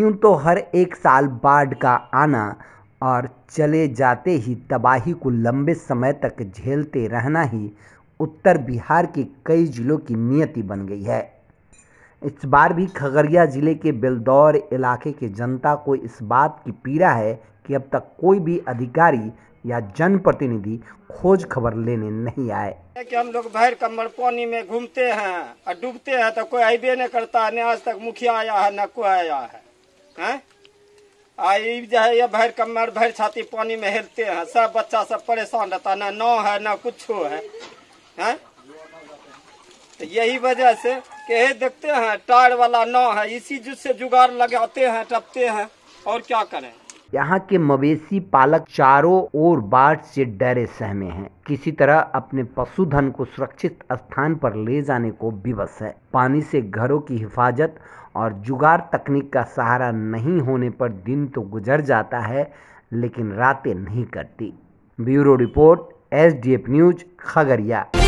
यूं तो हर एक साल बाढ़ का आना और चले जाते ही तबाही को लंबे समय तक झेलते रहना ही उत्तर बिहार के कई ज़िलों की नियति बन गई है इस बार भी खगड़िया ज़िले के बेलदौर इलाके के जनता को इस बात की पीड़ा है कि अब तक कोई भी अधिकारी या जनप्रतिनिधि खोज खबर लेने नहीं आए कि हम लोग भैर कमर पानी में घूमते हैं और डूबते हैं तो कोई आईबे नहीं करता न आज तक मुखिया आया है न कोई आया है हैं जो है ये भर कमर भर छाती पानी में हेलते हैं सब बच्चा सब परेशान रहता है ना नाव है ना कुछ है हैं तो यही वजह से कि ये देखते हैं टायर वाला नाव है इसी जुट से जुगाड़ लगाते हैं टपते हैं और क्या करें यहाँ के मवेशी पालक चारों ओर बाढ़ से डरे सहमे हैं किसी तरह अपने पशुधन को सुरक्षित स्थान पर ले जाने को विवश है पानी से घरों की हिफाजत और जुगाड़ तकनीक का सहारा नहीं होने पर दिन तो गुजर जाता है लेकिन रातें नहीं कटती bureau report S D F news Khagaria